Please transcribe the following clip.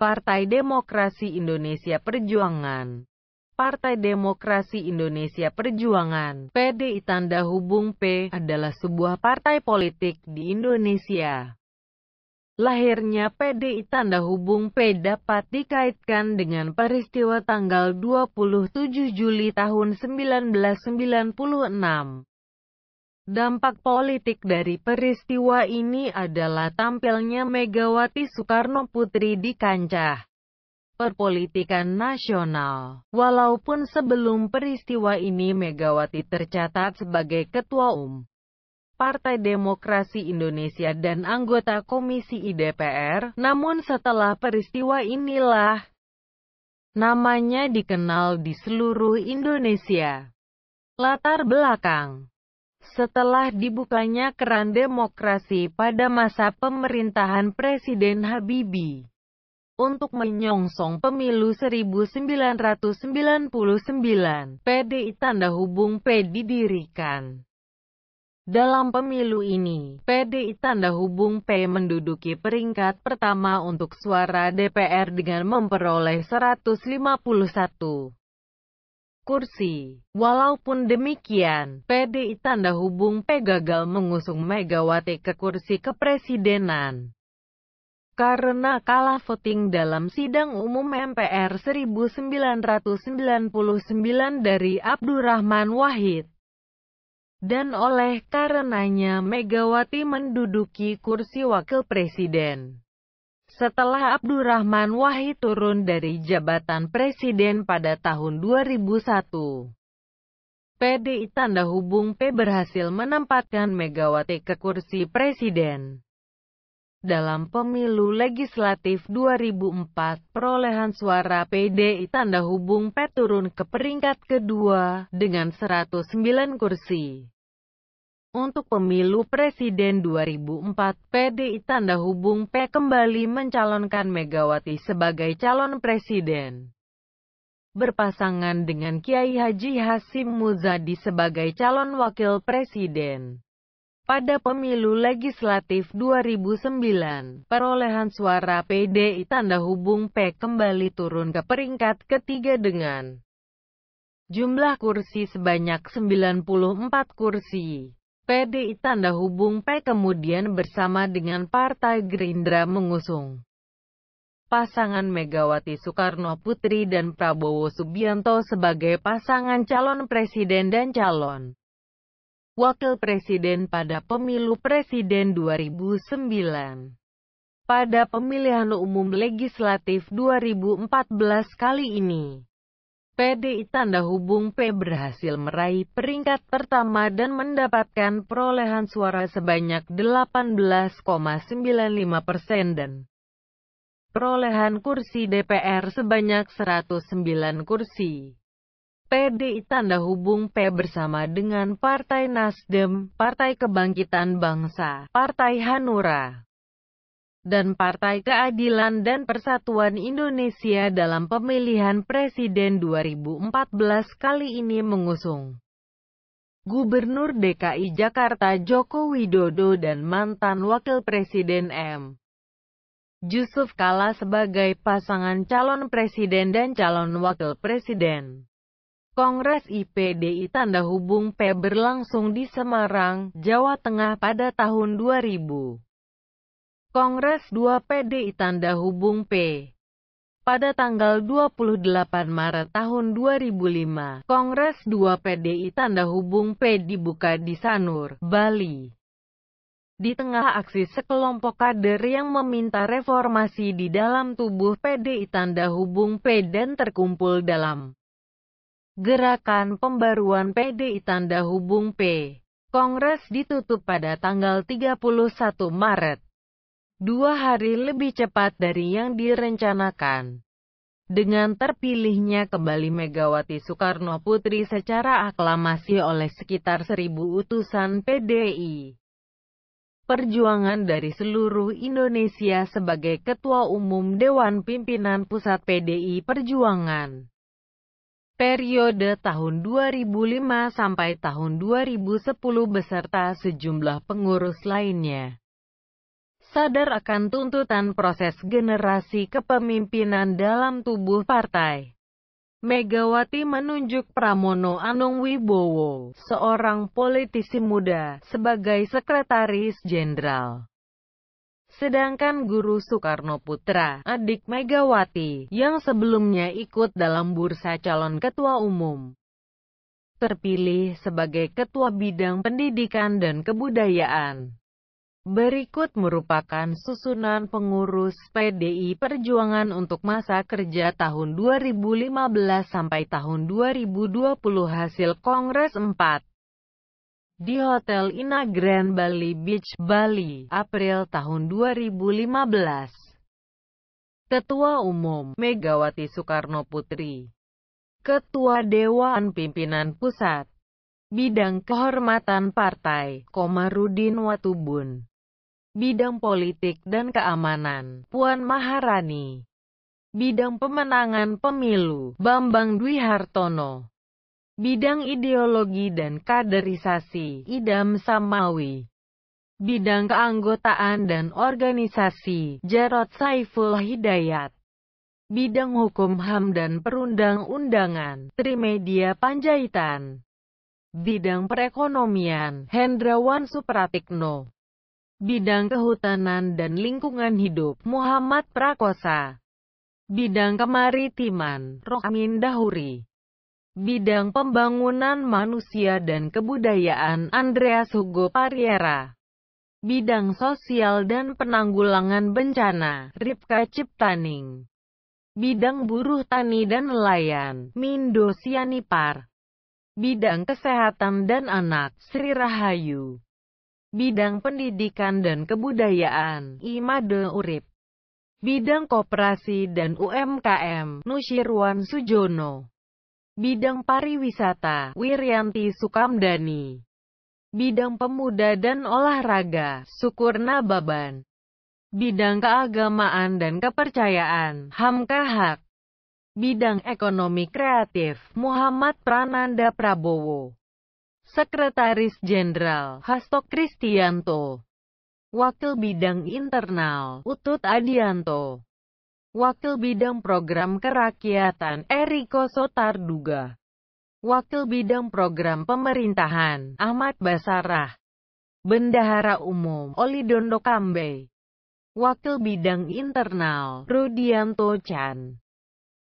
Partai Demokrasi Indonesia Perjuangan Partai Demokrasi Indonesia Perjuangan (PDI) tanda hubung P adalah sebuah partai politik di Indonesia. Lahirnya PDI tanda hubung P dapat dikaitkan dengan peristiwa tanggal 27 Juli tahun 1996 Dampak politik dari peristiwa ini adalah tampilnya Megawati Soekarno Putri di kancah perpolitikan nasional. Walaupun sebelum peristiwa ini Megawati tercatat sebagai Ketua UM Partai Demokrasi Indonesia dan anggota Komisi IDPR, namun setelah peristiwa inilah namanya dikenal di seluruh Indonesia. Latar belakang setelah dibukanya keran demokrasi pada masa pemerintahan Presiden Habibie untuk menyongsong pemilu 1999, PDI tanda hubung P didirikan. Dalam pemilu ini, PDI tanda hubung P menduduki peringkat pertama untuk suara DPR dengan memperoleh 151 kursi. Walaupun demikian, PDI tanda hubung P gagal mengusung Megawati ke kursi kepresidenan. Karena kalah voting dalam sidang umum MPR 1999 dari Abdurrahman Wahid dan oleh karenanya Megawati menduduki kursi wakil presiden. Setelah Abdurrahman Wahid turun dari jabatan presiden pada tahun 2001, PDI Tanda Hubung P berhasil menempatkan Megawati ke kursi presiden. Dalam pemilu legislatif 2004, perolehan suara PDI Tanda Hubung P turun ke peringkat kedua dengan 109 kursi. Untuk pemilu presiden 2004, PDI tanda hubung P kembali mencalonkan Megawati sebagai calon presiden. Berpasangan dengan Kiai Haji Hasim Muzadi sebagai calon wakil presiden. Pada pemilu legislatif 2009, perolehan suara PDI tanda hubung P kembali turun ke peringkat ketiga dengan jumlah kursi sebanyak 94 kursi. PDI tanda hubung P kemudian bersama dengan Partai Gerindra mengusung pasangan Megawati Soekarno Putri dan Prabowo Subianto sebagai pasangan calon presiden dan calon wakil presiden pada pemilu presiden 2009. Pada pemilihan umum legislatif 2014 kali ini, PDI tanda hubung P berhasil meraih peringkat pertama dan mendapatkan perolehan suara sebanyak 18,95 persen dan perolehan kursi DPR sebanyak 109 kursi. PDI tanda hubung P bersama dengan Partai Nasdem, Partai Kebangkitan Bangsa, Partai Hanura, dan Partai Keadilan dan Persatuan Indonesia dalam pemilihan presiden 2014 kali ini mengusung Gubernur DKI Jakarta Joko Widodo dan mantan Wakil Presiden M. Yusuf Kala sebagai pasangan calon presiden dan calon wakil presiden. Kongres IPDI Tanda Hubung P berlangsung di Semarang, Jawa Tengah pada tahun 2000. Kongres 2 PDI Tanda Hubung P. Pada tanggal 28 Maret tahun 2005, Kongres 2 PDI Tanda Hubung P dibuka di Sanur, Bali. Di tengah aksi sekelompok kader yang meminta reformasi di dalam tubuh PDI Tanda Hubung P dan terkumpul dalam Gerakan Pembaruan PDI Tanda Hubung P. Kongres ditutup pada tanggal 31 Maret dua hari lebih cepat dari yang direncanakan. Dengan terpilihnya kembali Megawati Soekarno Putri secara aklamasi oleh sekitar seribu utusan PDI. Perjuangan dari seluruh Indonesia sebagai Ketua Umum Dewan Pimpinan Pusat PDI Perjuangan. Periode tahun 2005 sampai tahun 2010 beserta sejumlah pengurus lainnya sadar akan tuntutan proses generasi kepemimpinan dalam tubuh partai. Megawati menunjuk Pramono Anung Wibowo, seorang politisi muda, sebagai sekretaris jenderal. Sedangkan Guru Soekarno Putra, adik Megawati, yang sebelumnya ikut dalam bursa calon ketua umum, terpilih sebagai ketua bidang pendidikan dan kebudayaan. Berikut merupakan susunan pengurus PDI Perjuangan untuk masa kerja tahun 2015 sampai tahun 2020 hasil Kongres 4 di Hotel Ina Grand Bali Beach, Bali, April tahun 2015. Ketua Umum Megawati Soekarno Putri Ketua Dewan Pimpinan Pusat Bidang Kehormatan Partai Komarudin Watubun bidang politik dan keamanan, Puan Maharani. Bidang pemenangan pemilu, Bambang Dwi Hartono. Bidang ideologi dan kaderisasi, Idam Samawi. Bidang keanggotaan dan organisasi, Jarod Saiful Hidayat. Bidang hukum HAM dan perundang-undangan, Trimedia Panjaitan. Bidang perekonomian, Hendrawan Supratikno. Bidang Kehutanan dan Lingkungan Hidup Muhammad Prakosa Bidang Kemaritiman Rohmin Dahuri Bidang Pembangunan Manusia dan Kebudayaan Andreas Hugo Pariera Bidang Sosial dan Penanggulangan Bencana Ripka Ciptaning Bidang Buruh Tani dan Nelayan Mindo Sianipar Bidang Kesehatan dan Anak Sri Rahayu bidang pendidikan dan kebudayaan, Imade Urip, bidang koperasi dan UMKM, Nusirwan Sujono, bidang pariwisata, Wiryanti Sukamdani, bidang pemuda dan olahraga, Sukurna Baban, bidang keagamaan dan kepercayaan, Hamka Hak, bidang ekonomi kreatif, Muhammad Prananda Prabowo. Sekretaris Jenderal Hasto Kristianto, Wakil Bidang Internal Utut Adianto, Wakil Bidang Program Kerakyatan Eriko Sotarduga, Wakil Bidang Program Pemerintahan Ahmad Basarah, Bendahara Umum Oli Dondo Kambe, Wakil Bidang Internal Rudianto Chan.